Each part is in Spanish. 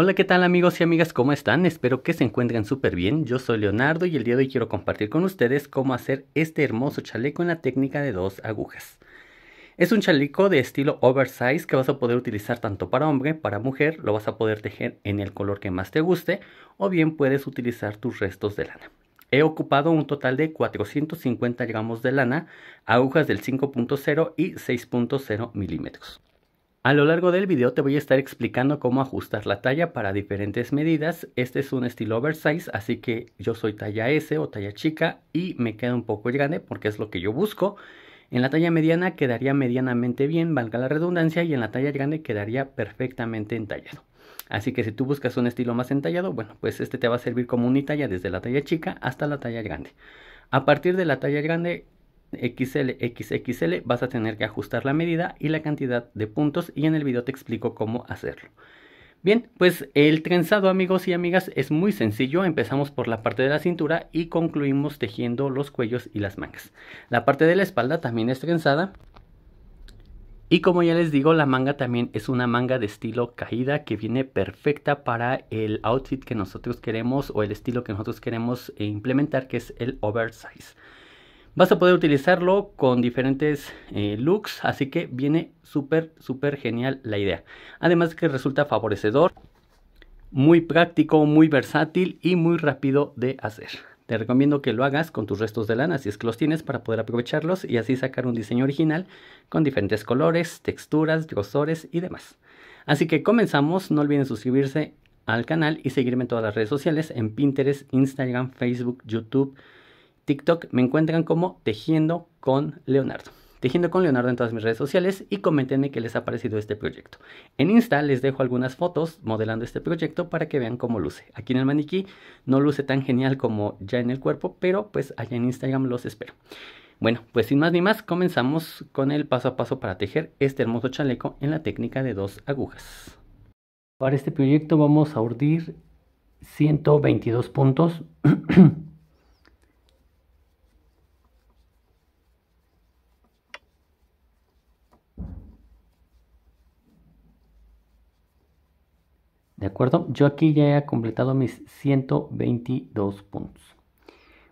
Hola, ¿qué tal amigos y amigas? ¿Cómo están? Espero que se encuentren súper bien. Yo soy Leonardo y el día de hoy quiero compartir con ustedes cómo hacer este hermoso chaleco en la técnica de dos agujas. Es un chaleco de estilo oversize que vas a poder utilizar tanto para hombre, para mujer, lo vas a poder tejer en el color que más te guste o bien puedes utilizar tus restos de lana. He ocupado un total de 450 gramos de lana, agujas del 5.0 y 6.0 milímetros. A lo largo del video te voy a estar explicando cómo ajustar la talla para diferentes medidas. Este es un estilo oversize, así que yo soy talla S o talla chica y me queda un poco grande porque es lo que yo busco. En la talla mediana quedaría medianamente bien, valga la redundancia, y en la talla grande quedaría perfectamente entallado. Así que si tú buscas un estilo más entallado, bueno, pues este te va a servir como talla desde la talla chica hasta la talla grande. A partir de la talla grande XL, XXL vas a tener que ajustar la medida y la cantidad de puntos y en el video te explico cómo hacerlo. Bien, pues el trenzado amigos y amigas es muy sencillo, empezamos por la parte de la cintura y concluimos tejiendo los cuellos y las mangas. La parte de la espalda también es trenzada y como ya les digo la manga también es una manga de estilo caída que viene perfecta para el outfit que nosotros queremos o el estilo que nosotros queremos implementar que es el oversize. Vas a poder utilizarlo con diferentes eh, looks, así que viene súper, súper genial la idea. Además que resulta favorecedor, muy práctico, muy versátil y muy rápido de hacer. Te recomiendo que lo hagas con tus restos de lana si es que los tienes para poder aprovecharlos y así sacar un diseño original con diferentes colores, texturas, grosores y demás. Así que comenzamos, no olviden suscribirse al canal y seguirme en todas las redes sociales, en Pinterest, Instagram, Facebook, YouTube, TikTok me encuentran como Tejiendo con Leonardo. Tejiendo con Leonardo en todas mis redes sociales y coméntenme qué les ha parecido este proyecto. En Insta les dejo algunas fotos modelando este proyecto para que vean cómo luce. Aquí en el maniquí no luce tan genial como ya en el cuerpo, pero pues allá en Instagram los espero. Bueno, pues sin más ni más, comenzamos con el paso a paso para tejer este hermoso chaleco en la técnica de dos agujas. Para este proyecto vamos a urdir 122 puntos. ¿De acuerdo? Yo aquí ya he completado mis 122 puntos.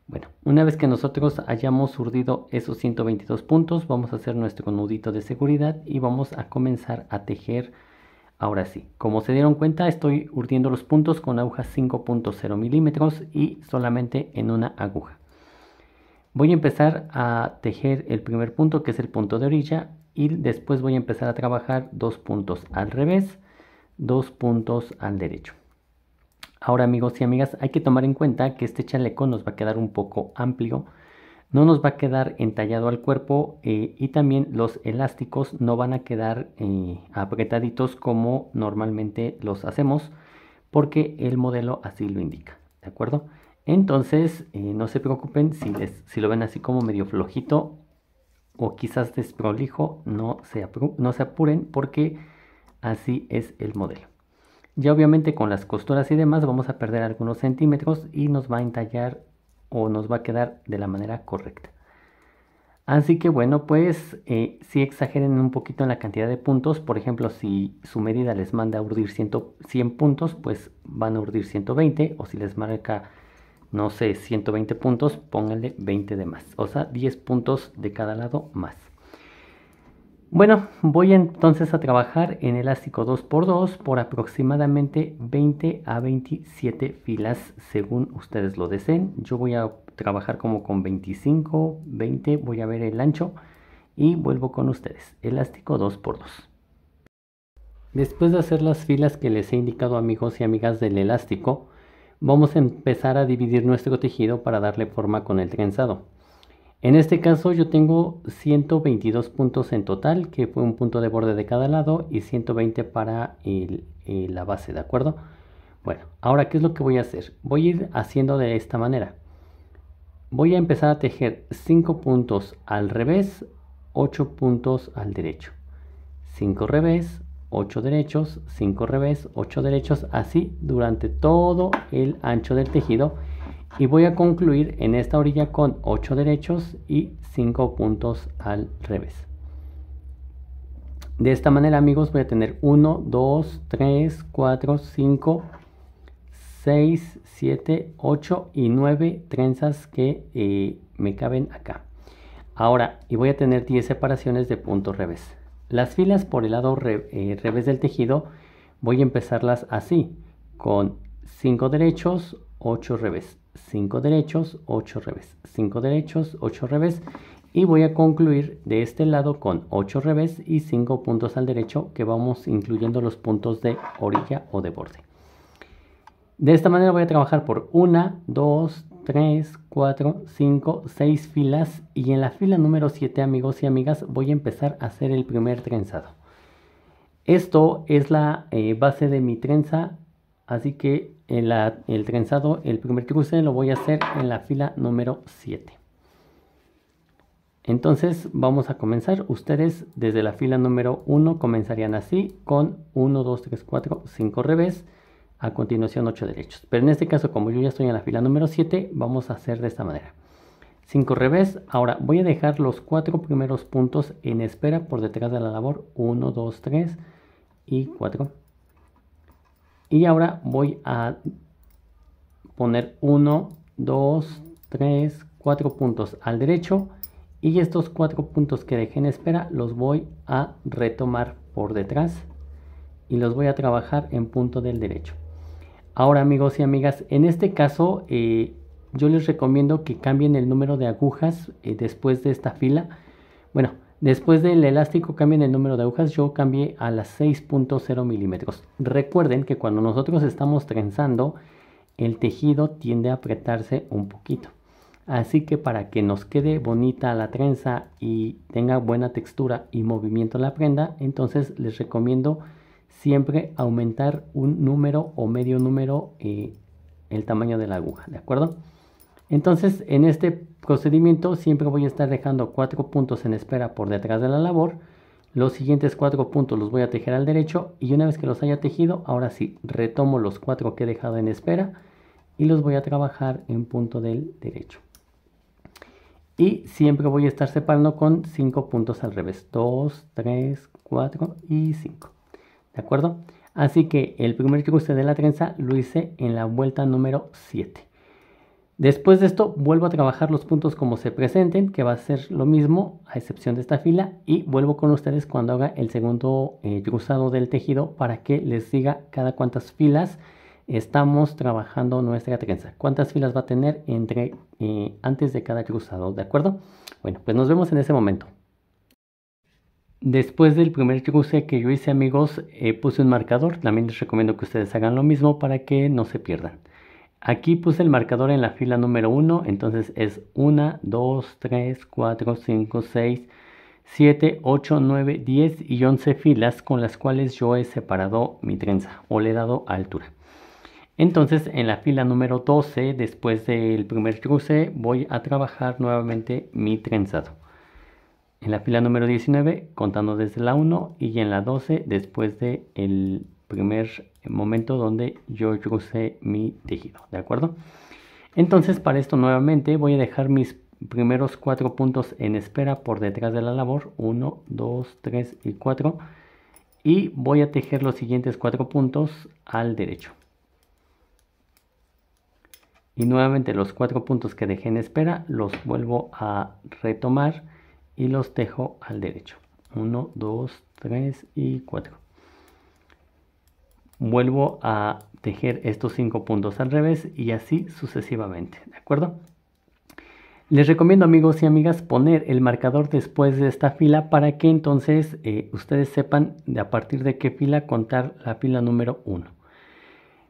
Bueno, una vez que nosotros hayamos urdido esos 122 puntos, vamos a hacer nuestro nudito de seguridad y vamos a comenzar a tejer. Ahora sí, como se dieron cuenta, estoy urdiendo los puntos con agujas 5.0 milímetros y solamente en una aguja. Voy a empezar a tejer el primer punto, que es el punto de orilla, y después voy a empezar a trabajar dos puntos al revés dos puntos al derecho. Ahora amigos y amigas, hay que tomar en cuenta que este chaleco nos va a quedar un poco amplio, no nos va a quedar entallado al cuerpo eh, y también los elásticos no van a quedar eh, apretaditos como normalmente los hacemos porque el modelo así lo indica, ¿de acuerdo? Entonces, eh, no se preocupen si, les, si lo ven así como medio flojito o quizás desprolijo, no se, no se apuren porque Así es el modelo. Ya obviamente con las costuras y demás vamos a perder algunos centímetros y nos va a entallar o nos va a quedar de la manera correcta. Así que bueno, pues eh, si exageren un poquito en la cantidad de puntos, por ejemplo, si su medida les manda a urdir 100 puntos, pues van a urdir 120, o si les marca, no sé, 120 puntos, pónganle 20 de más, o sea, 10 puntos de cada lado más. Bueno, voy entonces a trabajar en elástico 2x2 por aproximadamente 20 a 27 filas según ustedes lo deseen. Yo voy a trabajar como con 25, 20, voy a ver el ancho y vuelvo con ustedes. Elástico 2x2. Después de hacer las filas que les he indicado amigos y amigas del elástico, vamos a empezar a dividir nuestro tejido para darle forma con el trenzado. En este caso yo tengo 122 puntos en total, que fue un punto de borde de cada lado y 120 para eh, la base, ¿de acuerdo? Bueno, ahora ¿qué es lo que voy a hacer? Voy a ir haciendo de esta manera. Voy a empezar a tejer 5 puntos al revés, 8 puntos al derecho. 5 revés, 8 derechos, 5 revés, 8 derechos, así durante todo el ancho del tejido y voy a concluir en esta orilla con 8 derechos y 5 puntos al revés. De esta manera amigos voy a tener 1, 2, 3, 4, 5, 6, 7, 8 y 9 trenzas que eh, me caben acá. Ahora, y voy a tener 10 separaciones de punto revés. Las filas por el lado eh, revés del tejido voy a empezarlas así, con 5 derechos, 8 revés. 5 derechos, 8 revés, 5 derechos, 8 revés y voy a concluir de este lado con 8 revés y 5 puntos al derecho que vamos incluyendo los puntos de orilla o de borde. De esta manera voy a trabajar por 1, 2, 3, 4, 5, 6 filas y en la fila número 7 amigos y amigas voy a empezar a hacer el primer trenzado. Esto es la eh, base de mi trenza Así que el, el trenzado, el primer cruce lo voy a hacer en la fila número 7. Entonces vamos a comenzar. Ustedes desde la fila número 1 comenzarían así con 1, 2, 3, 4, 5 revés. A continuación 8 derechos. Pero en este caso como yo ya estoy en la fila número 7 vamos a hacer de esta manera. 5 revés. Ahora voy a dejar los 4 primeros puntos en espera por detrás de la labor. 1, 2, 3 y 4. Y ahora voy a poner 1, 2, 3, 4 puntos al derecho y estos 4 puntos que dejé en espera los voy a retomar por detrás y los voy a trabajar en punto del derecho. Ahora amigos y amigas, en este caso eh, yo les recomiendo que cambien el número de agujas eh, después de esta fila. Bueno, Después del elástico cambien el número de agujas, yo cambié a las 6.0 milímetros. Recuerden que cuando nosotros estamos trenzando, el tejido tiende a apretarse un poquito. Así que para que nos quede bonita la trenza y tenga buena textura y movimiento la prenda, entonces les recomiendo siempre aumentar un número o medio número eh, el tamaño de la aguja, ¿de acuerdo? Entonces, en este procedimiento siempre voy a estar dejando cuatro puntos en espera por detrás de la labor. Los siguientes cuatro puntos los voy a tejer al derecho y una vez que los haya tejido, ahora sí, retomo los cuatro que he dejado en espera y los voy a trabajar en punto del derecho. Y siempre voy a estar separando con cinco puntos al revés. 2, 3, 4 y 5. ¿De acuerdo? Así que el primer cruce de la trenza lo hice en la vuelta número siete. Después de esto, vuelvo a trabajar los puntos como se presenten, que va a ser lo mismo, a excepción de esta fila, y vuelvo con ustedes cuando haga el segundo eh, cruzado del tejido para que les diga cada cuántas filas estamos trabajando nuestra trenza. ¿Cuántas filas va a tener entre eh, antes de cada cruzado? ¿De acuerdo? Bueno, pues nos vemos en ese momento. Después del primer cruce que yo hice amigos, eh, puse un marcador. También les recomiendo que ustedes hagan lo mismo para que no se pierdan. Aquí puse el marcador en la fila número 1, entonces es 1, 2, 3, 4, 5, 6, 7, 8, 9, 10 y 11 filas con las cuales yo he separado mi trenza o le he dado altura. Entonces en la fila número 12, después del primer cruce, voy a trabajar nuevamente mi trenzado. En la fila número 19, contando desde la 1 y en la 12, después del primer primer momento donde yo crucé mi tejido, ¿de acuerdo? Entonces para esto nuevamente voy a dejar mis primeros cuatro puntos en espera por detrás de la labor, 1, 2, 3 y 4, y voy a tejer los siguientes cuatro puntos al derecho. Y nuevamente los cuatro puntos que dejé en espera los vuelvo a retomar y los tejo al derecho. 1, 2, 3 y 4 vuelvo a tejer estos cinco puntos al revés y así sucesivamente, ¿de acuerdo? Les recomiendo amigos y amigas poner el marcador después de esta fila para que entonces eh, ustedes sepan de a partir de qué fila contar la fila número 1.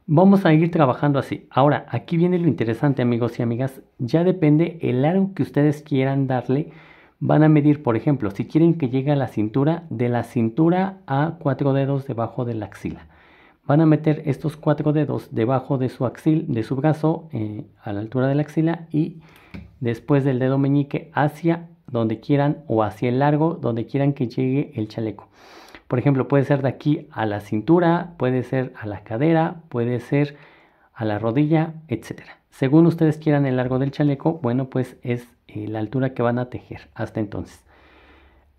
Vamos a ir trabajando así. Ahora, aquí viene lo interesante amigos y amigas. Ya depende el largo que ustedes quieran darle. Van a medir, por ejemplo, si quieren que llegue a la cintura, de la cintura a cuatro dedos debajo de la axila. Van a meter estos cuatro dedos debajo de su axil, de su brazo, eh, a la altura de la axila y después del dedo meñique hacia donde quieran o hacia el largo, donde quieran que llegue el chaleco. Por ejemplo, puede ser de aquí a la cintura, puede ser a la cadera, puede ser a la rodilla, etcétera. Según ustedes quieran el largo del chaleco, bueno, pues es eh, la altura que van a tejer hasta entonces.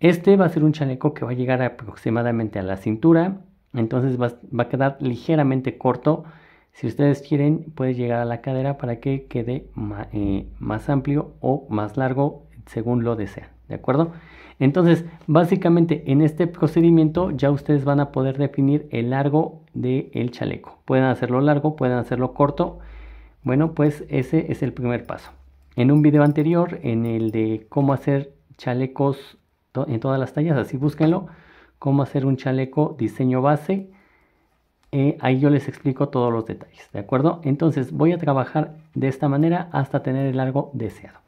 Este va a ser un chaleco que va a llegar aproximadamente a la cintura entonces va, a quedar ligeramente corto. Si ustedes quieren, puede llegar a la cadera para que quede eh, más amplio o más largo según lo desean. ¿De acuerdo? Entonces, básicamente en este procedimiento ya ustedes van a poder definir el largo del chaleco. Pueden hacerlo largo, pueden hacerlo corto. Bueno, pues ese es el primer paso. En un video anterior, en el de cómo hacer chalecos en todas las tallas, así búsquenlo cómo hacer un chaleco diseño base. Eh, ahí yo les explico todos los detalles, ¿de acuerdo? Entonces voy a trabajar de esta manera hasta tener el largo deseado.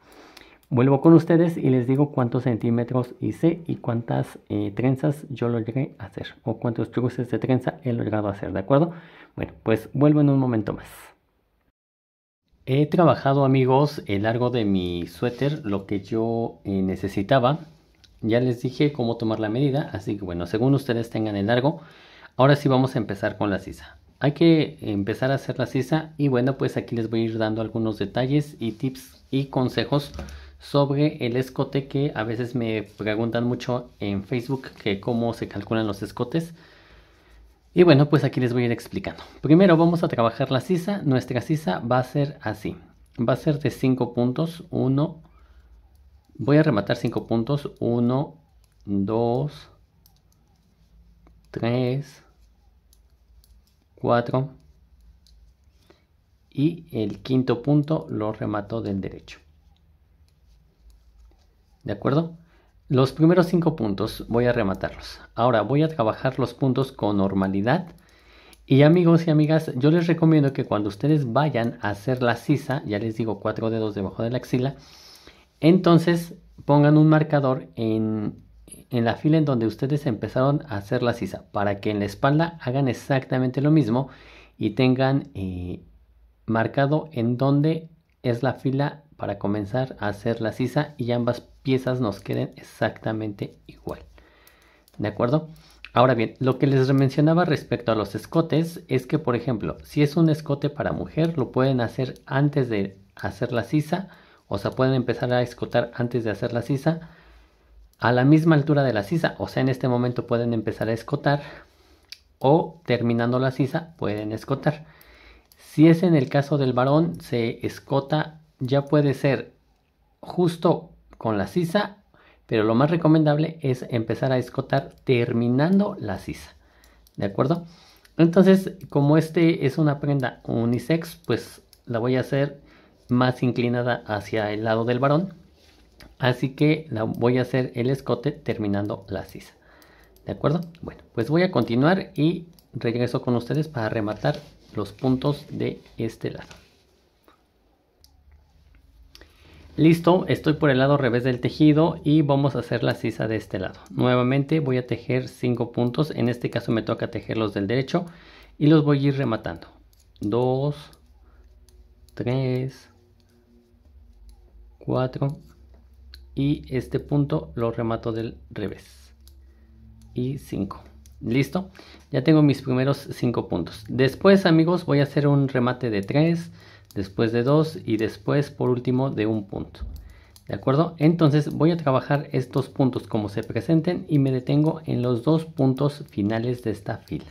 Vuelvo con ustedes y les digo cuántos centímetros hice y cuántas eh, trenzas yo logré hacer o cuántos trucos de trenza he logrado hacer, ¿de acuerdo? Bueno, pues vuelvo en un momento más. He trabajado amigos el largo de mi suéter, lo que yo eh, necesitaba ya les dije cómo tomar la medida, así que bueno, según ustedes tengan el largo, ahora sí vamos a empezar con la sisa. Hay que empezar a hacer la sisa y bueno, pues aquí les voy a ir dando algunos detalles y tips y consejos sobre el escote que a veces me preguntan mucho en Facebook que cómo se calculan los escotes. Y bueno, pues aquí les voy a ir explicando. Primero vamos a trabajar la sisa. Nuestra sisa va a ser así. Va a ser de 5 puntos. 1, Voy a rematar 5 puntos. 1, 2, 3, 4. Y el quinto punto lo remato del derecho. ¿De acuerdo? Los primeros 5 puntos voy a rematarlos. Ahora voy a trabajar los puntos con normalidad. Y amigos y amigas, yo les recomiendo que cuando ustedes vayan a hacer la sisa, ya les digo cuatro dedos debajo de la axila, entonces pongan un marcador en, la fila en donde ustedes empezaron a hacer la sisa para que en la espalda hagan exactamente lo mismo y tengan eh, marcado en donde es la fila para comenzar a hacer la sisa y ambas piezas nos queden exactamente igual. ¿De acuerdo? Ahora bien, lo que les mencionaba respecto a los escotes es que, por ejemplo, si es un escote para mujer, lo pueden hacer antes de hacer la sisa o sea, pueden empezar a escotar antes de hacer la sisa a la misma altura de la sisa. O sea, en este momento pueden empezar a escotar o terminando la sisa pueden escotar. Si es en el caso del varón, se escota, ya puede ser justo con la sisa, pero lo más recomendable es empezar a escotar terminando la sisa. ¿De acuerdo? Entonces, como este es una prenda unisex, pues la voy a hacer más inclinada hacia el lado del varón. Así que la voy a hacer el escote terminando la sisa. ¿De acuerdo? Bueno, pues voy a continuar y regreso con ustedes para rematar los puntos de este lado. Listo, estoy por el lado revés del tejido y vamos a hacer la sisa de este lado. Nuevamente voy a tejer cinco puntos, en este caso me toca tejer los del derecho y los voy a ir rematando. 2, 3, 4 y este punto lo remato del revés y 5 listo ya tengo mis primeros 5 puntos después amigos voy a hacer un remate de 3 después de 2 y después por último de un punto de acuerdo entonces voy a trabajar estos puntos como se presenten y me detengo en los dos puntos finales de esta fila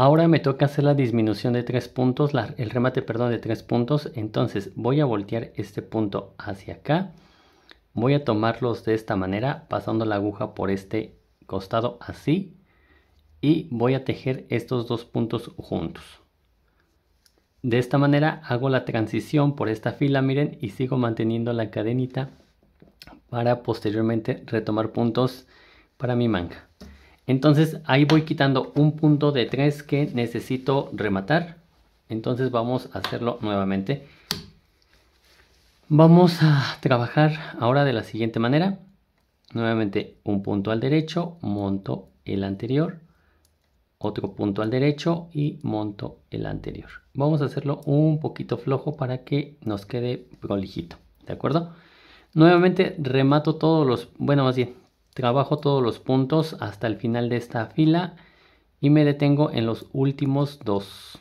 Ahora me toca hacer la disminución de tres puntos, el remate, perdón, de tres puntos. Entonces voy a voltear este punto hacia acá. Voy a tomarlos de esta manera, pasando la aguja por este costado así. Y voy a tejer estos dos puntos juntos. De esta manera hago la transición por esta fila, miren, y sigo manteniendo la cadenita para posteriormente retomar puntos para mi manga. Entonces ahí voy quitando un punto de 3 que necesito rematar. Entonces vamos a hacerlo nuevamente. Vamos a trabajar ahora de la siguiente manera. Nuevamente un punto al derecho, monto el anterior, otro punto al derecho y monto el anterior. Vamos a hacerlo un poquito flojo para que nos quede prolijito, ¿de acuerdo? Nuevamente remato todos los, bueno más bien, Trabajo todos los puntos hasta el final de esta fila y me detengo en los últimos dos.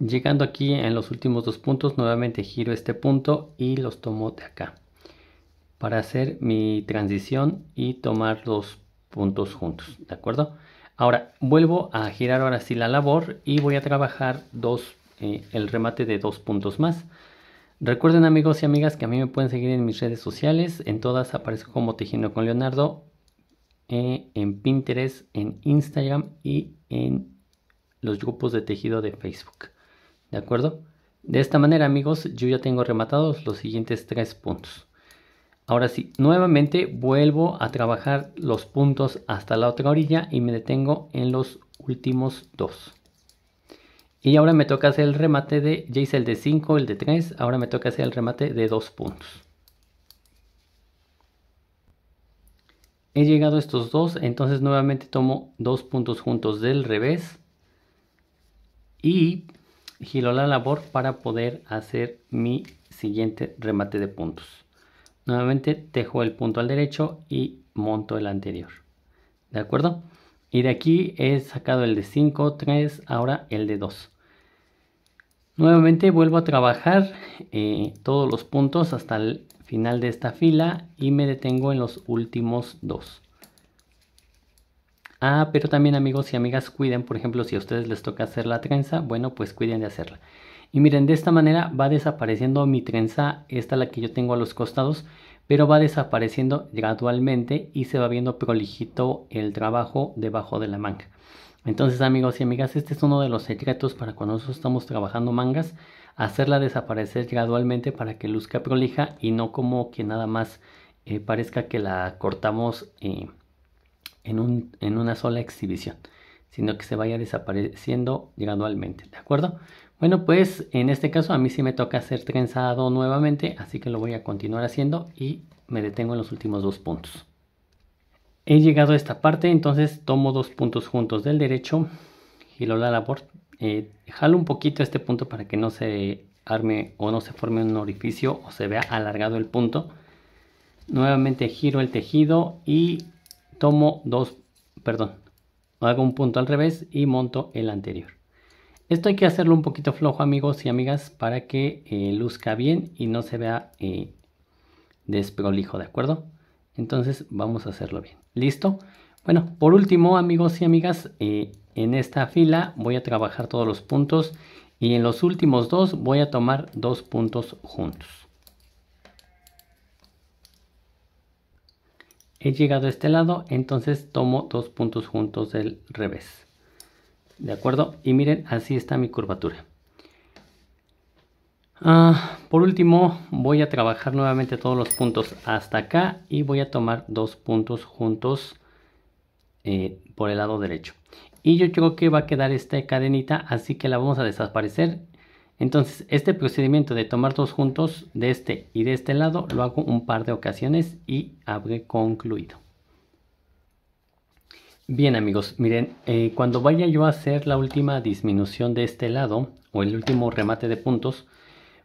Llegando aquí en los últimos dos puntos, nuevamente giro este punto y los tomo de acá para hacer mi transición y tomar los puntos juntos, ¿de acuerdo? Ahora vuelvo a girar ahora sí la labor y voy a trabajar dos, eh, el remate de dos puntos más. Recuerden amigos y amigas que a mí me pueden seguir en mis redes sociales. En todas aparezco como Tejiendo con Leonardo. Eh, en Pinterest, en Instagram y en los grupos de tejido de Facebook. ¿De acuerdo? De esta manera amigos yo ya tengo rematados los siguientes tres puntos. Ahora sí, nuevamente vuelvo a trabajar los puntos hasta la otra orilla y me detengo en los últimos dos. Y ahora me toca hacer el remate de, ya el de 5, el de 3, ahora me toca hacer el remate de 2 puntos. He llegado a estos dos, entonces nuevamente tomo dos puntos juntos del revés y giro la labor para poder hacer mi siguiente remate de puntos. Nuevamente tejo el punto al derecho y monto el anterior. ¿De acuerdo? Y de aquí he sacado el de 5, 3, ahora el de 2. Nuevamente vuelvo a trabajar eh, todos los puntos hasta el final de esta fila y me detengo en los últimos dos. Ah, pero también amigos y amigas cuiden, por ejemplo, si a ustedes les toca hacer la trenza, bueno, pues cuiden de hacerla. Y miren, de esta manera va desapareciendo mi trenza, esta la que yo tengo a los costados, pero va desapareciendo gradualmente y se va viendo prolijito el trabajo debajo de la manga. Entonces amigos y amigas, este es uno de los secretos para cuando nosotros estamos trabajando mangas, hacerla desaparecer gradualmente para que luzca prolija y no como que nada más eh, parezca que la cortamos eh, en, en una sola exhibición, sino que se vaya desapareciendo gradualmente, ¿de acuerdo? Bueno, pues en este caso a mí sí me toca hacer trenzado nuevamente, así que lo voy a continuar haciendo y me detengo en los últimos dos puntos. He llegado a esta parte, entonces tomo dos puntos juntos del derecho, giro la labor, eh, jalo un poquito este punto para que no se arme o no se forme un orificio o se vea alargado el punto. Nuevamente giro el tejido y tomo dos, perdón, hago un punto al revés y monto el anterior. Esto hay que hacerlo un poquito flojo amigos y amigas para que eh, luzca bien y no se vea eh, desprolijo, ¿de acuerdo? Entonces vamos a hacerlo bien. ¿Listo? Bueno, por último, amigos y amigas, eh, en esta fila voy a trabajar todos los puntos y en los últimos dos voy a tomar dos puntos juntos. He llegado a este lado, entonces tomo dos puntos juntos del revés. ¿De acuerdo? Y miren, así está mi curvatura. Ah, por último, voy a trabajar nuevamente todos los puntos hasta acá y voy a tomar dos puntos juntos eh, por el lado derecho. Y yo creo que va a quedar esta cadenita, así que la vamos a desaparecer. Entonces, este procedimiento de tomar dos juntos de este y de este lado, lo hago un par de ocasiones y habré concluido. Bien amigos, miren, eh, cuando vaya yo a hacer la última disminución de este lado, o el último remate de puntos,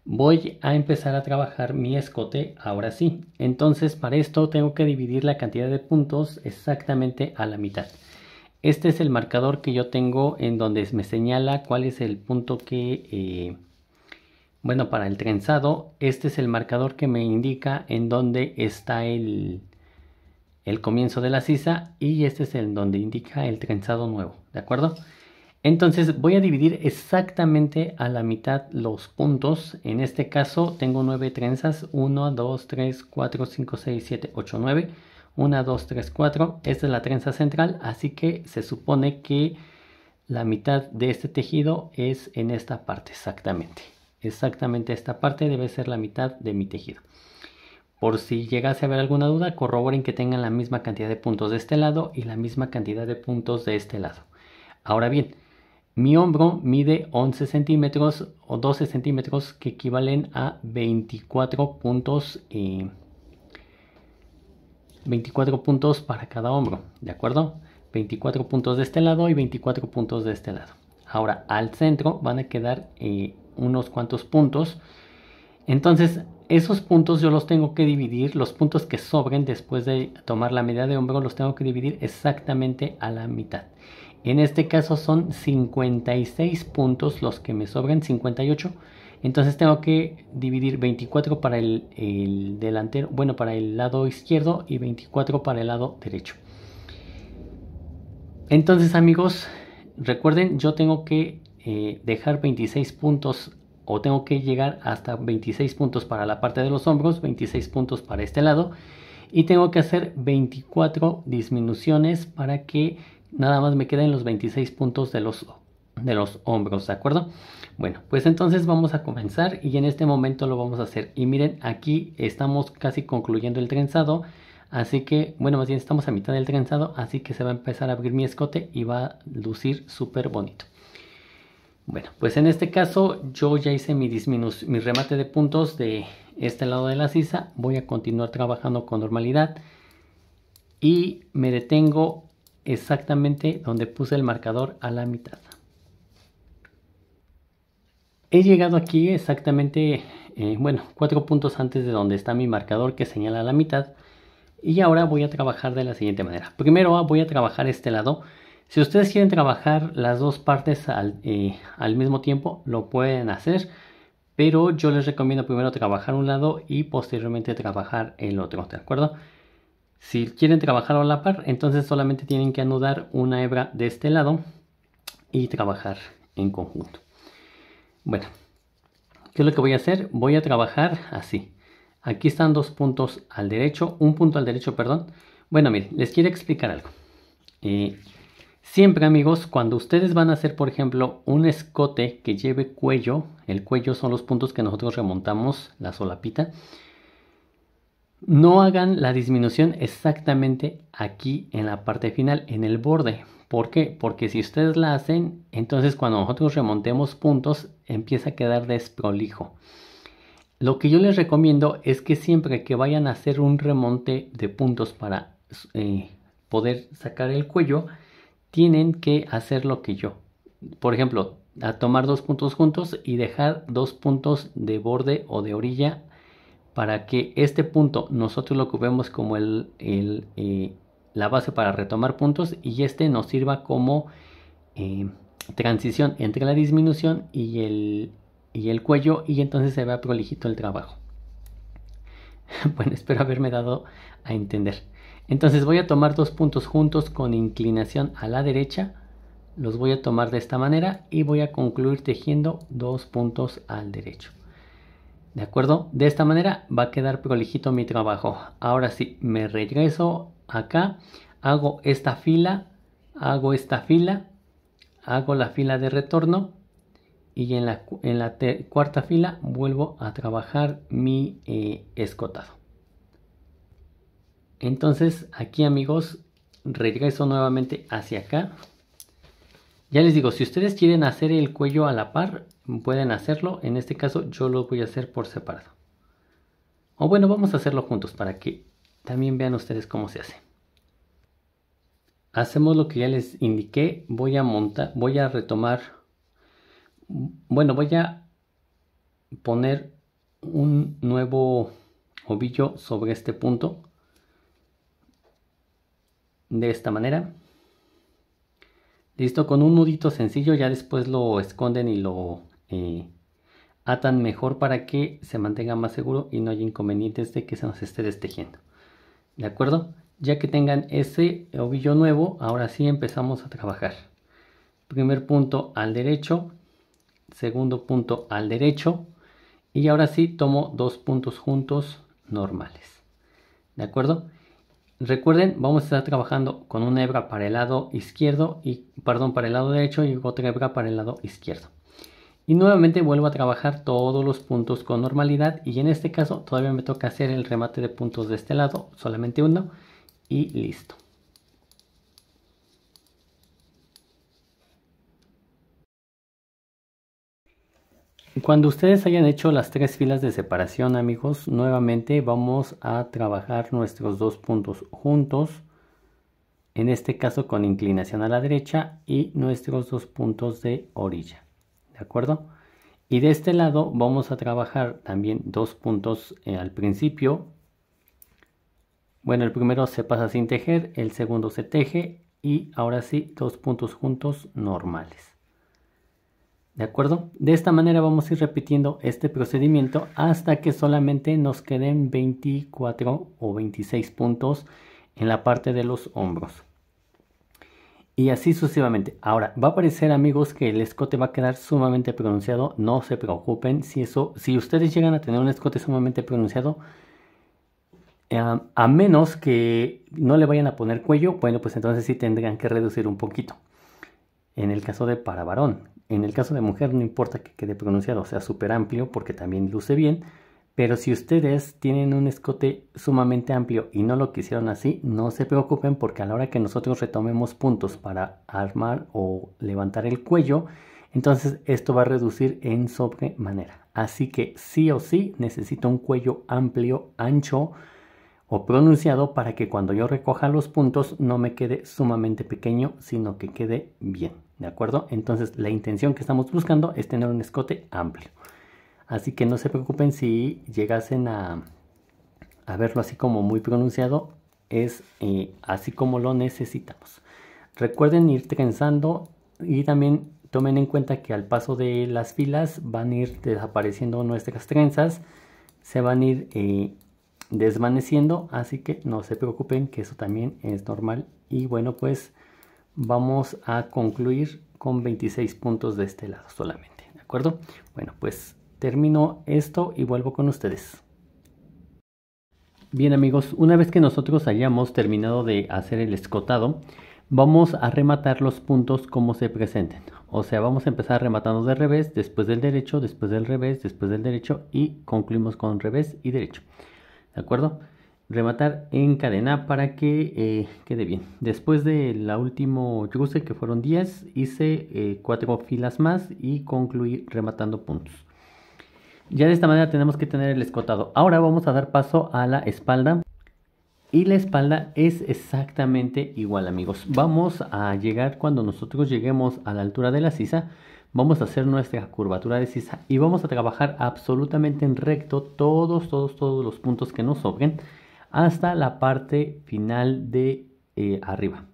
voy a empezar a trabajar mi escote ahora sí. Entonces para esto tengo que dividir la cantidad de puntos exactamente a la mitad. Este es el marcador que yo tengo en donde me señala cuál es el punto que... Eh, bueno, para el trenzado, este es el marcador que me indica en dónde está el, el comienzo de la sisa y este es el donde indica el trenzado nuevo, ¿de acuerdo? Entonces voy a dividir exactamente a la mitad los puntos. En este caso tengo 9 trenzas. 1, 2, 3, 4, 5, 6, 7, 8, 9. 1, 2, 3, 4. Esta es la trenza central. Así que se supone que la mitad de este tejido es en esta parte exactamente. Exactamente esta parte debe ser la mitad de mi tejido. Por si llegase a haber alguna duda, corroboren que tengan la misma cantidad de puntos de este lado y la misma cantidad de puntos de este lado. Ahora bien, mi hombro mide 11 centímetros o 12 centímetros que equivalen a 24 puntos, 24 puntos para cada hombro, ¿de acuerdo? 24 puntos de este lado y 24 puntos de este lado. Ahora al centro van a quedar eh, unos cuantos puntos. Entonces esos puntos yo los tengo que dividir, los puntos que sobren después de tomar la medida de hombro los tengo que dividir exactamente a la mitad. En este caso son 56 puntos los que me sobran, 58. Entonces tengo que dividir 24 para el, delantero, bueno, para el lado izquierdo y 24 para el lado derecho. Entonces amigos, recuerden, yo tengo que eh, dejar 26 puntos o tengo que llegar hasta 26 puntos para la parte de los hombros, 26 puntos para este lado y tengo que hacer 24 disminuciones para que nada más me queden los 26 puntos de los, de los hombros, ¿de acuerdo? Bueno, pues entonces vamos a comenzar y en este momento lo vamos a hacer. Y miren, aquí estamos casi concluyendo el trenzado, así que, bueno, más bien estamos a mitad del trenzado, así que se va a empezar a abrir mi escote y va a lucir súper bonito. Bueno, pues en este caso yo ya hice mi, mi remate de puntos de este lado de la sisa. Voy a continuar trabajando con normalidad. Y me detengo exactamente donde puse el marcador a la mitad. He llegado aquí exactamente, eh, bueno, cuatro puntos antes de donde está mi marcador que señala la mitad. Y ahora voy a trabajar de la siguiente manera. Primero ah, voy a trabajar este lado. Si ustedes quieren trabajar las dos partes al, eh, al mismo tiempo, lo pueden hacer. Pero yo les recomiendo primero trabajar un lado y posteriormente trabajar el otro, ¿de acuerdo? Si quieren trabajar a la par, entonces solamente tienen que anudar una hebra de este lado y trabajar en conjunto. Bueno, ¿qué es lo que voy a hacer? Voy a trabajar así. Aquí están dos puntos al derecho, un punto al derecho, perdón. Bueno, miren, les quiero explicar algo. Eh, siempre amigos, cuando ustedes van a hacer, por ejemplo, un escote que lleve cuello, el cuello son los puntos que nosotros remontamos, la solapita, no hagan la disminución exactamente aquí en la parte final, en el borde. ¿Por qué? Porque si ustedes la hacen, entonces cuando nosotros remontemos puntos, empieza a quedar desprolijo. Lo que yo les recomiendo es que siempre que vayan a hacer un remonte de puntos para eh, poder sacar el cuello, tienen que hacer lo que yo. Por ejemplo, a tomar dos puntos juntos y dejar dos puntos de borde o de orilla para que este punto nosotros lo ocupemos como el, eh, la base para retomar puntos y este nos sirva como eh, transición entre la disminución y el, y el cuello y entonces se vea prolijito el trabajo. bueno, espero haberme dado a entender. Entonces voy a tomar dos puntos juntos con inclinación a la derecha. Los voy a tomar de esta manera y voy a concluir tejiendo dos puntos al derecho. ¿De acuerdo? De esta manera va a quedar prolijito mi trabajo. Ahora sí, me regreso acá, hago esta fila, hago esta fila, hago la fila de retorno y en la, cuarta fila vuelvo a trabajar mi eh, escotado. Entonces aquí amigos, regreso nuevamente hacia acá. Ya les digo, si ustedes quieren hacer el cuello a la par, pueden hacerlo. En este caso yo lo voy a hacer por separado. O bueno, vamos a hacerlo juntos para que también vean ustedes cómo se hace. Hacemos lo que ya les indiqué. Voy a montar, voy a retomar. Bueno, voy a poner un nuevo ovillo sobre este punto. De esta manera. Listo, con un nudito sencillo ya después lo esconden y lo eh, atan mejor para que se mantenga más seguro y no haya inconvenientes de que se nos esté destejiendo. ¿De acuerdo? Ya que tengan ese ovillo nuevo, ahora sí empezamos a trabajar. Primer punto al derecho, segundo punto al derecho y ahora sí tomo dos puntos juntos normales. ¿De acuerdo? Recuerden, vamos a estar trabajando con una hebra para el lado izquierdo y perdón, para el lado derecho y otra hebra para el lado izquierdo. Y nuevamente vuelvo a trabajar todos los puntos con normalidad y en este caso todavía me toca hacer el remate de puntos de este lado, solamente uno y listo. Cuando ustedes hayan hecho las tres filas de separación amigos, nuevamente vamos a trabajar nuestros dos puntos juntos, en este caso con inclinación a la derecha y nuestros dos puntos de orilla. ¿de acuerdo? Y de este lado vamos a trabajar también dos puntos eh, al principio. Bueno, el primero se pasa sin tejer, el segundo se teje y ahora sí, dos puntos juntos normales. ¿De acuerdo? De esta manera vamos a ir repitiendo este procedimiento hasta que solamente nos queden 24 o 26 puntos en la parte de los hombros y así sucesivamente. Ahora, va a parecer amigos que el escote va a quedar sumamente pronunciado, no se preocupen si eso, si ustedes llegan a tener un escote sumamente pronunciado, eh, a menos que no le vayan a poner cuello, bueno, pues entonces sí tendrán que reducir un poquito. En el caso de para varón, en el caso de mujer no importa que quede pronunciado, sea, súper amplio porque también luce bien, pero si ustedes tienen un escote sumamente amplio y no lo quisieron así, no se preocupen porque a la hora que nosotros retomemos puntos para armar o levantar el cuello, entonces esto va a reducir en sobremanera. Así que sí o sí necesito un cuello amplio, ancho o pronunciado para que cuando yo recoja los puntos no me quede sumamente pequeño, sino que quede bien. ¿De acuerdo? Entonces la intención que estamos buscando es tener un escote amplio. Así que no se preocupen si llegasen a, verlo así como muy pronunciado, es eh, así como lo necesitamos. Recuerden ir trenzando y también tomen en cuenta que al paso de las filas van a ir desapareciendo nuestras trenzas, se van a ir eh, desvaneciendo, así que no se preocupen que eso también es normal. Y bueno, pues vamos a concluir con 26 puntos de este lado solamente, ¿de acuerdo? Bueno, pues Termino esto y vuelvo con ustedes. Bien amigos, una vez que nosotros hayamos terminado de hacer el escotado, vamos a rematar los puntos como se presenten. O sea, vamos a empezar rematando de revés, después del derecho, después del revés, después del derecho y concluimos con revés y derecho. ¿De acuerdo? Rematar en cadena para que eh, quede bien. Después de la último cruce que fueron 10, hice eh, cuatro filas más y concluí rematando puntos. Ya de esta manera tenemos que tener el escotado. Ahora vamos a dar paso a la espalda. Y la espalda es exactamente igual amigos. Vamos a llegar cuando nosotros lleguemos a la altura de la sisa. Vamos a hacer nuestra curvatura de sisa y vamos a trabajar absolutamente en recto todos, todos, todos los puntos que nos sobren hasta la parte final de eh, arriba.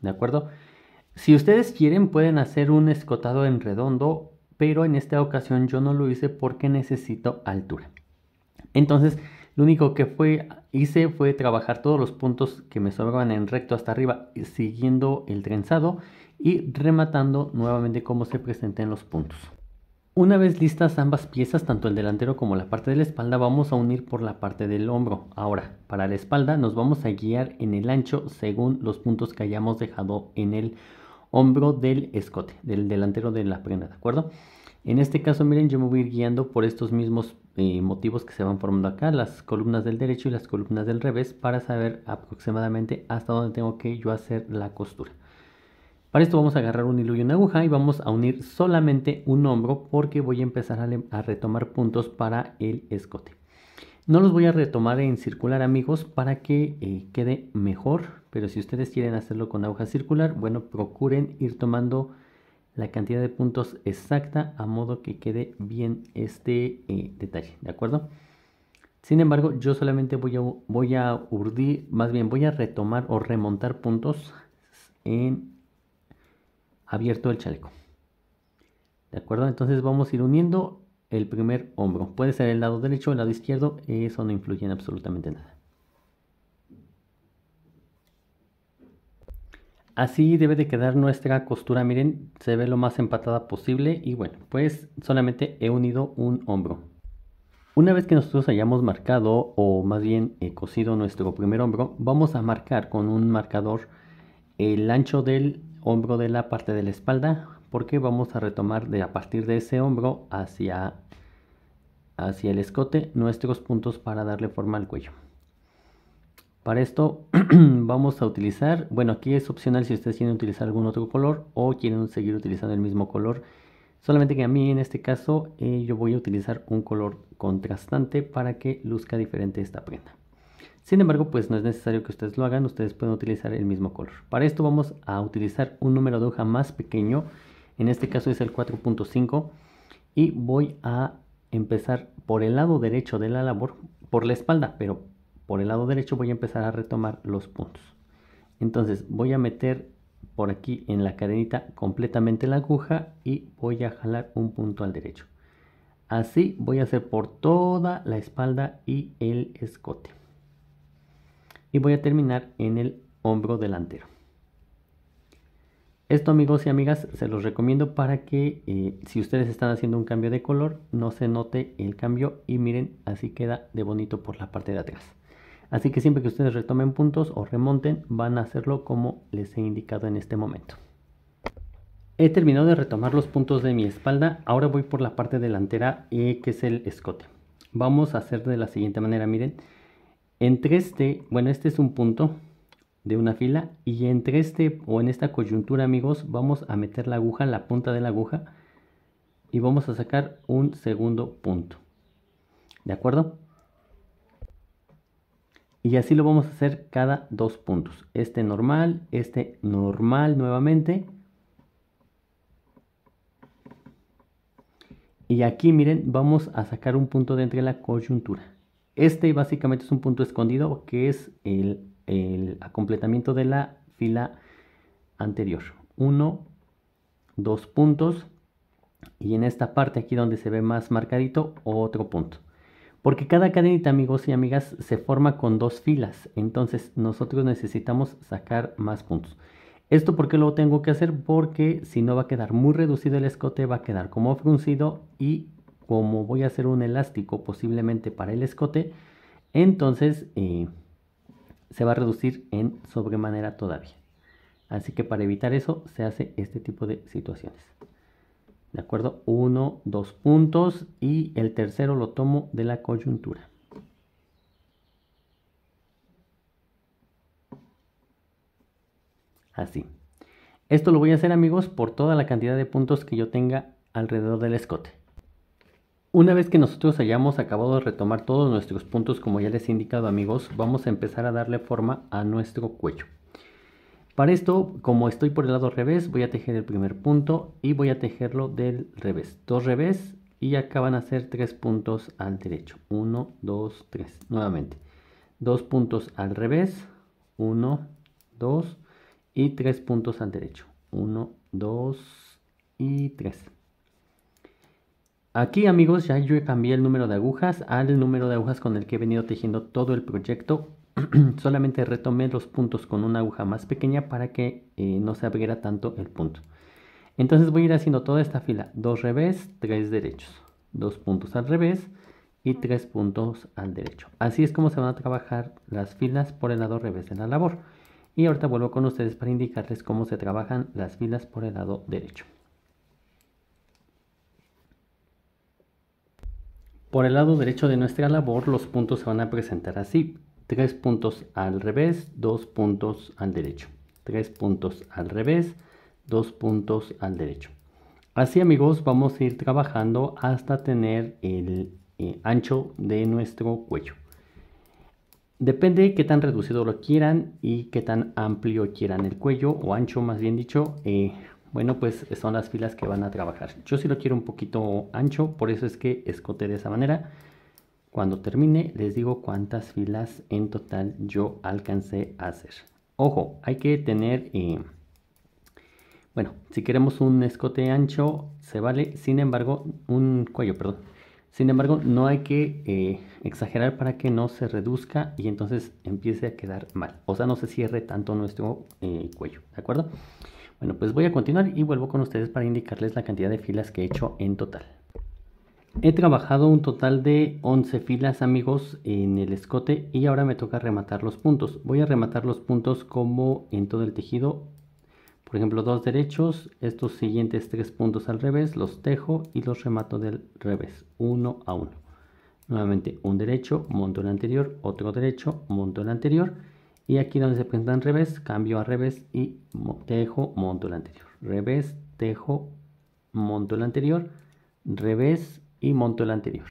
¿De acuerdo? Si ustedes quieren pueden hacer un escotado en redondo pero en esta ocasión yo no lo hice porque necesito altura. Entonces, lo único que fue, hice fue trabajar todos los puntos que me sobraban en recto hasta arriba, siguiendo el trenzado y rematando nuevamente como se presenten los puntos. Una vez listas ambas piezas, tanto el delantero como la parte de la espalda, vamos a unir por la parte del hombro. Ahora, para la espalda nos vamos a guiar en el ancho según los puntos que hayamos dejado en el hombro del escote, del delantero de la prenda, ¿de acuerdo? En este caso, miren, yo me voy a ir guiando por estos mismos eh, motivos que se van formando acá, las columnas del derecho y las columnas del revés, para saber aproximadamente hasta dónde tengo que yo hacer la costura. Para esto vamos a agarrar un hilo y una aguja y vamos a unir solamente un hombro porque voy a empezar a, retomar puntos para el escote. No los voy a retomar en circular amigos para que eh, quede mejor, pero si ustedes quieren hacerlo con aguja circular, bueno, procuren ir tomando la cantidad de puntos exacta a modo que quede bien este eh, detalle, ¿de acuerdo? Sin embargo, yo solamente voy a, voy a urdir, más bien voy a retomar o remontar puntos en abierto el chaleco. ¿De acuerdo? Entonces vamos a ir uniendo el primer hombro. Puede ser el lado derecho o el lado izquierdo, eso no influye en absolutamente nada. Así debe de quedar nuestra costura, miren, se ve lo más empatada posible y bueno, pues solamente he unido un hombro. Una vez que nosotros hayamos marcado o más bien he eh, cosido nuestro primer hombro, vamos a marcar con un marcador el ancho del hombro de la parte de la espalda porque vamos a retomar de a partir de ese hombro hacia, hacia el escote nuestros puntos para darle forma al cuello. Para esto vamos a utilizar, bueno aquí es opcional si ustedes quieren utilizar algún otro color o quieren seguir utilizando el mismo color. Solamente que a mí en este caso eh, yo voy a utilizar un color contrastante para que luzca diferente esta prenda. Sin embargo, pues no es necesario que ustedes lo hagan, ustedes pueden utilizar el mismo color. Para esto vamos a utilizar un número de hoja más pequeño, en este caso es el 4.5 y voy a empezar por el lado derecho de la labor, por la espalda, pero por el lado derecho voy a empezar a retomar los puntos. Entonces voy a meter por aquí en la cadenita completamente la aguja y voy a jalar un punto al derecho. Así voy a hacer por toda la espalda y el escote. Y voy a terminar en el hombro delantero. Esto amigos y amigas se los recomiendo para que eh, si ustedes están haciendo un cambio de color no se note el cambio y miren así queda de bonito por la parte de atrás. Así que siempre que ustedes retomen puntos o remonten, van a hacerlo como les he indicado en este momento. He terminado de retomar los puntos de mi espalda, ahora voy por la parte delantera y eh, que es el escote. Vamos a hacer de la siguiente manera, miren. Entre este, bueno este es un punto de una fila y entre este o en esta coyuntura amigos vamos a meter la aguja, la punta de la aguja y vamos a sacar un segundo punto. ¿De acuerdo? Y así lo vamos a hacer cada dos puntos. Este normal, este normal nuevamente. Y aquí miren, vamos a sacar un punto de entre la coyuntura. Este básicamente es un punto escondido que es el, el completamiento de la fila anterior. Uno, dos puntos. Y en esta parte aquí donde se ve más marcadito, otro punto. Porque cada cadenita, amigos y amigas, se forma con dos filas. Entonces nosotros necesitamos sacar más puntos. ¿Esto por qué lo tengo que hacer? Porque si no va a quedar muy reducido el escote, va a quedar como fruncido y como voy a hacer un elástico posiblemente para el escote, entonces eh, se va a reducir en sobremanera todavía. Así que para evitar eso se hace este tipo de situaciones. ¿De acuerdo? Uno, dos puntos y el tercero lo tomo de la coyuntura. Así. Esto lo voy a hacer amigos por toda la cantidad de puntos que yo tenga alrededor del escote. Una vez que nosotros hayamos acabado de retomar todos nuestros puntos como ya les he indicado amigos, vamos a empezar a darle forma a nuestro cuello. Para esto, como estoy por el lado revés, voy a tejer el primer punto y voy a tejerlo del revés. Dos revés y acá van a ser tres puntos al derecho. Uno, dos, tres. Nuevamente. Dos puntos al revés. Uno, dos y tres puntos al derecho. Uno, dos y tres. Aquí amigos ya yo cambié el número de agujas al número de agujas con el que he venido tejiendo todo el proyecto solamente retomé los puntos con una aguja más pequeña para que eh, no se abriera tanto el punto. Entonces voy a ir haciendo toda esta fila, dos revés, tres derechos, dos puntos al revés y tres puntos al derecho. Así es como se van a trabajar las filas por el lado revés de la labor. Y ahorita vuelvo con ustedes para indicarles cómo se trabajan las filas por el lado derecho. Por el lado derecho de nuestra labor los puntos se van a presentar así tres puntos al revés, dos puntos al derecho. tres puntos al revés, dos puntos al derecho. Así amigos vamos a ir trabajando hasta tener el eh, ancho de nuestro cuello. Depende qué tan reducido lo quieran y qué tan amplio quieran el cuello o ancho más bien dicho. Eh, bueno, pues son las filas que van a trabajar. Yo si lo quiero un poquito ancho, por eso es que escote de esa manera. Cuando termine les digo cuántas filas en total yo alcancé a hacer. Ojo, hay que tener... Eh, bueno, si queremos un escote ancho, se vale. Sin embargo, un cuello, perdón. Sin embargo, no hay que eh, exagerar para que no se reduzca y entonces empiece a quedar mal. O sea, no se cierre tanto nuestro eh, cuello, ¿de acuerdo? Bueno, pues voy a continuar y vuelvo con ustedes para indicarles la cantidad de filas que he hecho en total. He trabajado un total de 11 filas, amigos, en el escote y ahora me toca rematar los puntos. Voy a rematar los puntos como en todo el tejido. Por ejemplo, dos derechos, estos siguientes tres puntos al revés, los tejo y los remato del revés, uno a uno. Nuevamente, un derecho, monto el anterior, otro derecho, monto el anterior. Y aquí donde se presentan revés, cambio a revés y tejo, monto el anterior. Revés, tejo, monto el anterior. Revés, y monto el anterior.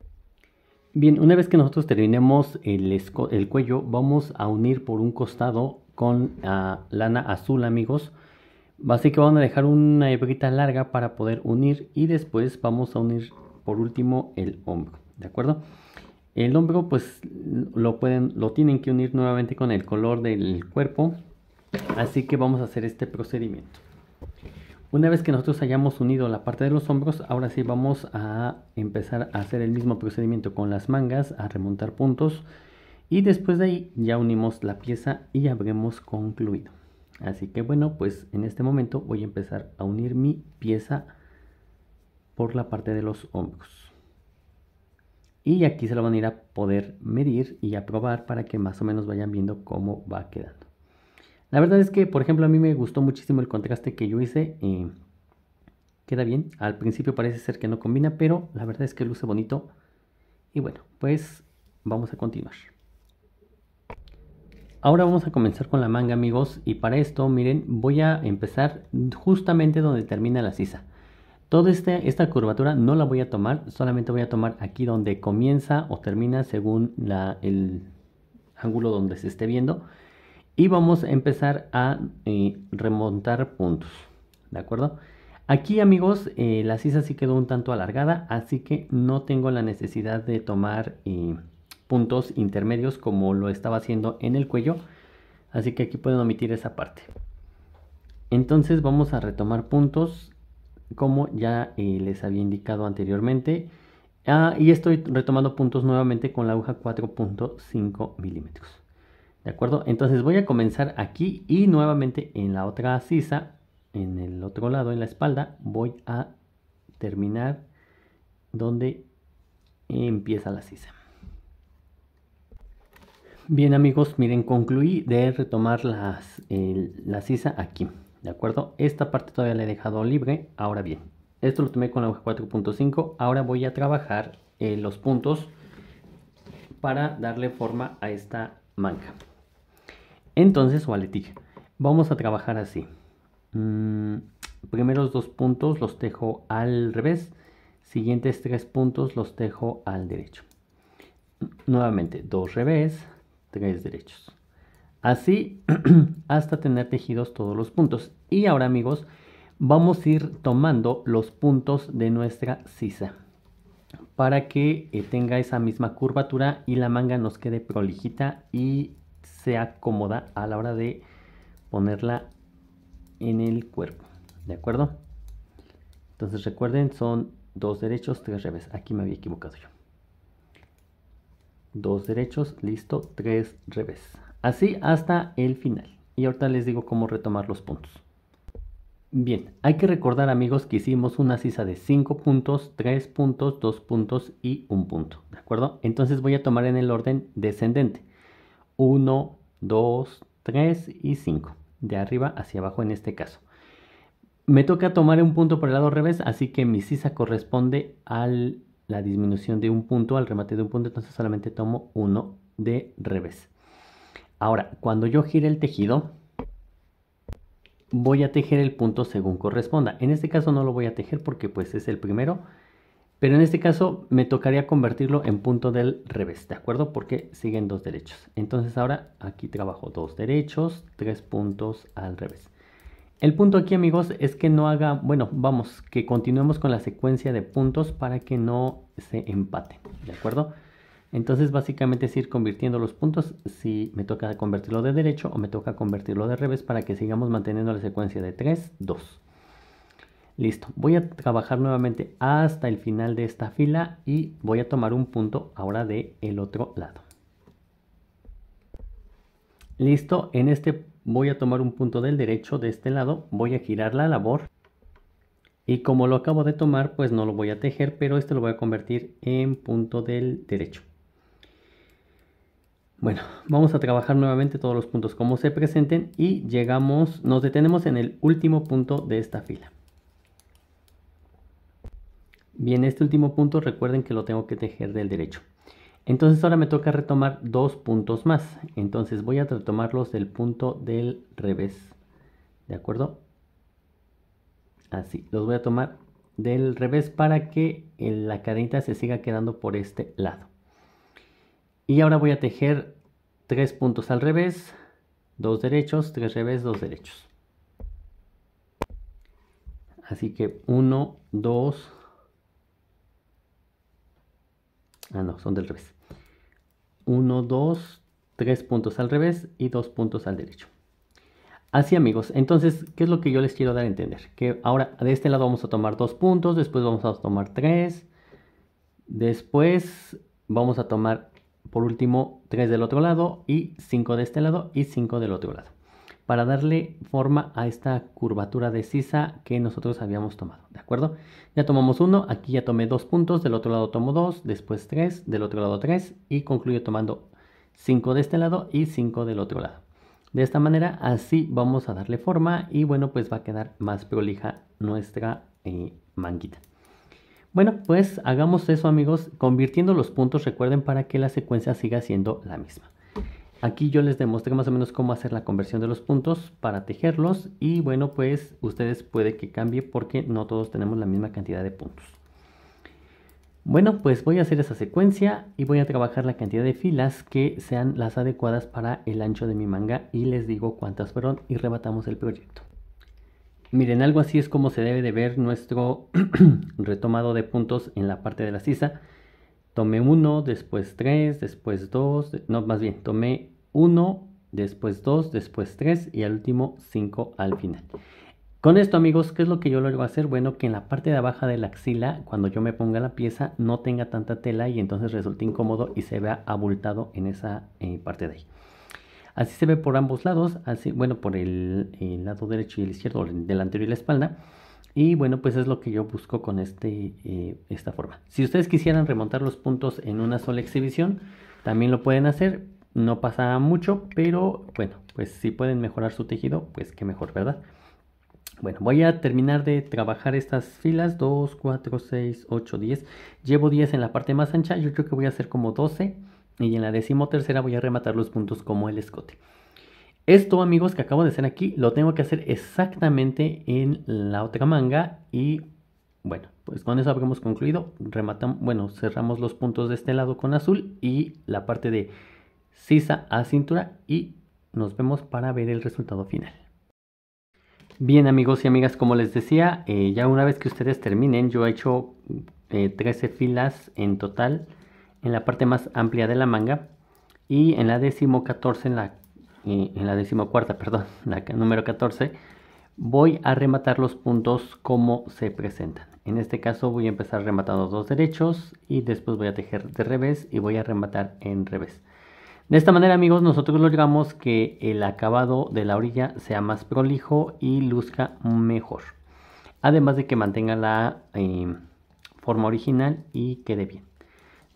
Bien, una vez que nosotros terminemos el, cuello, vamos a unir por un costado con ah, lana azul, amigos. Así que van a dejar una hebrita larga para poder unir y después vamos a unir por último el hombro, ¿de acuerdo? El hombro pues lo pueden, lo tienen que unir nuevamente con el color del cuerpo, así que vamos a hacer este procedimiento. Una vez que nosotros hayamos unido la parte de los hombros, ahora sí vamos a empezar a hacer el mismo procedimiento con las mangas, a remontar puntos y después de ahí ya unimos la pieza y habremos concluido. Así que bueno, pues en este momento voy a empezar a unir mi pieza por la parte de los hombros. Y aquí se lo van a ir a poder medir y a probar para que más o menos vayan viendo cómo va quedando. La verdad es que, por ejemplo, a mí me gustó muchísimo el contraste que yo hice. Y eh, queda bien. Al principio parece ser que no combina, pero la verdad es que luce bonito. Y bueno, pues vamos a continuar. Ahora vamos a comenzar con la manga, amigos. Y para esto, miren, voy a empezar justamente donde termina la sisa. Toda este, esta curvatura no la voy a tomar, solamente voy a tomar aquí donde comienza o termina según el ángulo donde se esté viendo y vamos a empezar a eh, remontar puntos. ¿De acuerdo? Aquí amigos, eh, la sisa sí quedó un tanto alargada, así que no tengo la necesidad de tomar eh, puntos intermedios como lo estaba haciendo en el cuello. Así que aquí pueden omitir esa parte. Entonces vamos a retomar puntos como ya les había indicado anteriormente. Ah, y estoy retomando puntos nuevamente con la aguja 4.5 milímetros. ¿De acuerdo? Entonces voy a comenzar aquí y nuevamente en la otra sisa, en el otro lado, en la espalda, voy a terminar donde empieza la sisa. Bien amigos, miren, concluí de retomar las, la sisa aquí, ¿de acuerdo? Esta parte todavía la he dejado libre, ahora bien, esto lo tomé con la hoja 4.5, ahora voy a trabajar eh, los puntos para darle forma a esta manga. Entonces, aletilla, vamos a trabajar así. Mm, primeros dos puntos los tejo al revés. Siguientes tres puntos los tejo al derecho. Nuevamente, dos revés, tres derechos. Así hasta tener tejidos todos los puntos. Y ahora amigos, vamos a ir tomando los puntos de nuestra sisa para que eh, tenga esa misma curvatura y la manga nos quede prolijita y sea acomoda a la hora de ponerla en el cuerpo. ¿De acuerdo? Entonces recuerden, son dos derechos, tres revés. Aquí me había equivocado yo. Dos derechos, listo, tres revés. Así hasta el final. Y ahorita les digo cómo retomar los puntos. Bien, hay que recordar amigos que hicimos una sisa de cinco puntos, tres puntos, dos puntos y un punto. ¿De acuerdo? Entonces voy a tomar en el orden descendente. 1, 2, 3 y 5. De arriba hacia abajo en este caso. Me toca tomar un punto por el lado revés, así que mi sisa corresponde a la disminución de un punto, al remate de un punto, entonces solamente tomo uno de revés. Ahora, cuando yo gire el tejido, voy a tejer el punto según corresponda. En este caso no lo voy a tejer porque pues es el primero pero en este caso me tocaría convertirlo en punto del revés, ¿de acuerdo? Porque siguen dos derechos. Entonces ahora aquí trabajo dos derechos, tres puntos al revés. El punto aquí, amigos, es que no haga, bueno, vamos, que continuemos con la secuencia de puntos para que no se empate, ¿de acuerdo? Entonces básicamente es ir convirtiendo los puntos si me toca convertirlo de derecho o me toca convertirlo de revés para que sigamos manteniendo la secuencia de 3, 2. Listo, voy a trabajar nuevamente hasta el final de esta fila y voy a tomar un punto ahora del el otro lado. Listo, en este voy a tomar un punto del derecho de este lado, voy a girar la labor y como lo acabo de tomar pues no lo voy a tejer pero este lo voy a convertir en punto del derecho. Bueno, vamos a trabajar nuevamente todos los puntos como se presenten y llegamos, nos detenemos en el último punto de esta fila. Bien, este último punto recuerden que lo tengo que tejer del derecho. Entonces ahora me toca retomar dos puntos más. Entonces voy a retomarlos del punto del revés. ¿De acuerdo? Así, los voy a tomar del revés para que eh, la cadenita se siga quedando por este lado. Y ahora voy a tejer tres puntos al revés, dos derechos, tres revés, dos derechos. Así que uno, dos... Ah, no, son del revés. 1, 2, 3 puntos al revés y 2 puntos al derecho. Así amigos, entonces, ¿qué es lo que yo les quiero dar a entender? Que ahora de este lado vamos a tomar 2 puntos, después vamos a tomar 3, después vamos a tomar por último 3 del otro lado y 5 de este lado y 5 del otro lado para darle forma a esta curvatura de sisa que nosotros habíamos tomado, ¿de acuerdo? Ya tomamos uno, aquí ya tomé dos puntos, del otro lado tomo dos, después tres, del otro lado tres y concluyo tomando cinco de este lado y cinco del otro lado. De esta manera así vamos a darle forma y bueno pues va a quedar más prolija nuestra eh, manguita. Bueno pues hagamos eso amigos convirtiendo los puntos recuerden para que la secuencia siga siendo la misma. Aquí yo les demostré más o menos cómo hacer la conversión de los puntos para tejerlos y bueno pues ustedes puede que cambie porque no todos tenemos la misma cantidad de puntos. Bueno pues voy a hacer esa secuencia y voy a trabajar la cantidad de filas que sean las adecuadas para el ancho de mi manga y les digo cuántas fueron y rebatamos el proyecto. Miren, algo así es como se debe de ver nuestro retomado de puntos en la parte de la sisa. Tomé uno, después tres, después dos, no, más bien, tomé 1, después 2, después 3 y al último 5 al final. Con esto amigos, ¿qué es lo que yo a hacer? Bueno, que en la parte de abajo de la axila, cuando yo me ponga la pieza, no tenga tanta tela y entonces resulte incómodo y se vea abultado en esa eh, parte de ahí. Así se ve por ambos lados, así, bueno, por el, lado derecho y el izquierdo, el delantero y la espalda. Y bueno, pues es lo que yo busco con este, eh, esta forma. Si ustedes quisieran remontar los puntos en una sola exhibición, también lo pueden hacer, no pasa mucho, pero bueno, pues si pueden mejorar su tejido, pues qué mejor, ¿verdad? Bueno, voy a terminar de trabajar estas filas, 2, 4, 6, 8, 10. Llevo 10 en la parte más ancha, yo creo que voy a hacer como 12 y en la decimotercera voy a rematar los puntos como el escote. Esto, amigos, que acabo de hacer aquí, lo tengo que hacer exactamente en la otra manga y bueno, pues con eso habremos concluido. Rematamos, bueno, cerramos los puntos de este lado con azul y la parte de sisa a cintura y nos vemos para ver el resultado final. Bien amigos y amigas, como les decía, eh, ya una vez que ustedes terminen, yo he hecho 13 eh, filas en total en la parte más amplia de la manga y en la décimo 14, en la, eh, en la cuarta, perdón, la número 14, voy a rematar los puntos como se presentan. En este caso voy a empezar rematando dos derechos y después voy a tejer de revés y voy a rematar en revés. De esta manera amigos nosotros logramos que el acabado de la orilla sea más prolijo y luzca mejor. Además de que mantenga la em, forma original y quede bien.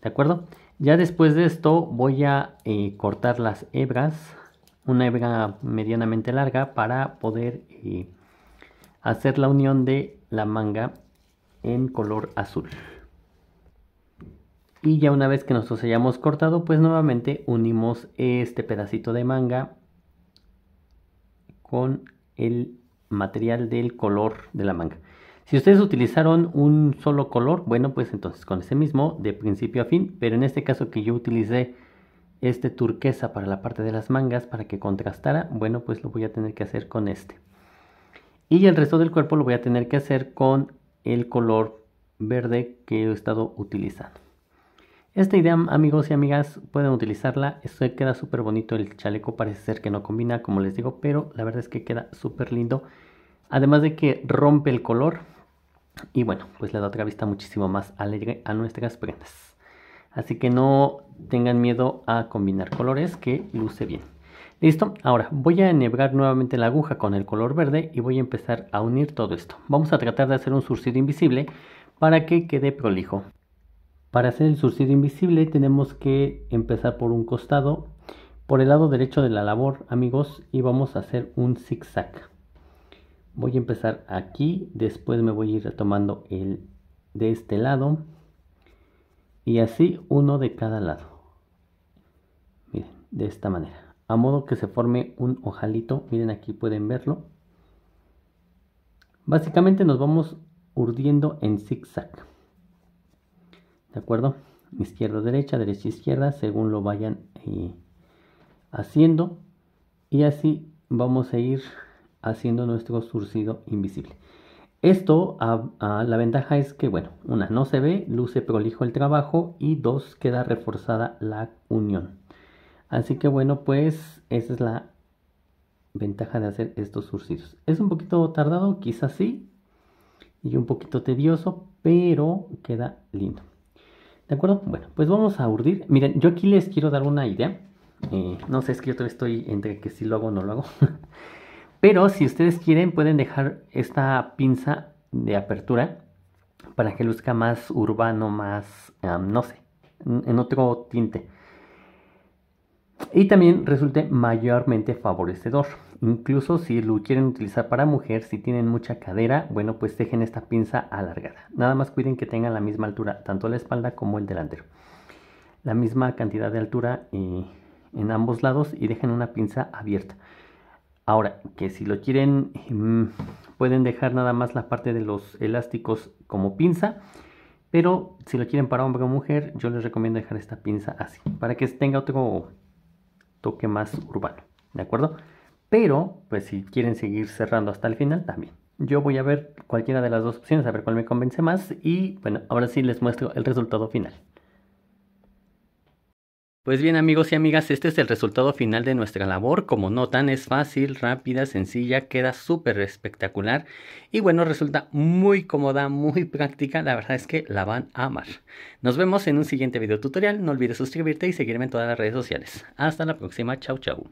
¿De acuerdo? Ya después de esto voy a eh, cortar las hebras. Una hebra medianamente larga para poder eh, hacer la unión de la manga en color azul y ya una vez que nosotros hayamos cortado pues nuevamente unimos este pedacito de manga con el material del color de la manga si ustedes utilizaron un solo color bueno pues entonces con ese mismo de principio a fin pero en este caso que yo utilicé este turquesa para la parte de las mangas para que contrastara bueno pues lo voy a tener que hacer con este y el resto del cuerpo lo voy a tener que hacer con el color verde que he estado utilizando esta idea, amigos y amigas, pueden utilizarla. Esto queda súper bonito. El chaleco parece ser que no combina, como les digo, pero la verdad es que queda súper lindo. Además de que rompe el color. Y bueno, pues le da otra vista muchísimo más alegre a nuestras prendas. Así que no tengan miedo a combinar colores, que luce bien. Listo, ahora voy a enhebrar nuevamente la aguja con el color verde y voy a empezar a unir todo esto. Vamos a tratar de hacer un surcido invisible para que quede prolijo. Para hacer el surcido invisible tenemos que empezar por un costado, por el lado derecho de la labor, amigos, y vamos a hacer un zigzag. Voy a empezar aquí, después me voy a ir retomando el de este lado y así uno de cada lado. Miren, de esta manera. A modo que se forme un ojalito, miren aquí pueden verlo. Básicamente nos vamos urdiendo en zigzag. ¿De acuerdo? Izquierda, derecha, derecha, izquierda, según lo vayan eh, haciendo. Y así vamos a ir haciendo nuestro surcido invisible. Esto, la ventaja es que, bueno, una, no se ve, luce prolijo el trabajo y dos, queda reforzada la unión. Así que bueno, pues esa es la ventaja de hacer estos surcidos. Es un poquito tardado, quizás sí, y un poquito tedioso, pero queda lindo. ¿De acuerdo? Bueno, pues vamos a urdir. Miren, yo aquí les quiero dar una idea. Eh, no sé, es que yo todavía estoy entre que si sí lo hago o no lo hago. Pero si ustedes quieren, pueden dejar esta pinza de apertura para que luzca más urbano, más, no sé, en otro tinte. Y también resulte mayormente favorecedor. Incluso si lo quieren utilizar para mujer, si tienen mucha cadera, bueno, pues dejen esta pinza alargada. Nada más cuiden que tengan la misma altura, tanto la espalda como el delantero. La misma cantidad de altura eh, en ambos lados y dejen una pinza abierta. Ahora, que si lo quieren, mm, pueden dejar nada más la parte de los elásticos como pinza. Pero si lo quieren para hombre o mujer, yo les recomiendo dejar esta pinza así, para que tenga otro toque más urbano. ¿De acuerdo? Pero, pues si quieren seguir cerrando hasta el final, también. Yo voy a ver cualquiera de las dos opciones, a ver cuál me convence más. Y bueno, ahora sí les muestro el resultado final. Pues bien amigos y amigas, este es el resultado final de nuestra labor. Como notan, es fácil, rápida, sencilla, queda súper espectacular y bueno, resulta muy cómoda, muy práctica. La verdad es que la van a amar. Nos vemos en un siguiente video tutorial. No olvides suscribirte y seguirme en todas las redes sociales. Hasta la próxima, chau chau.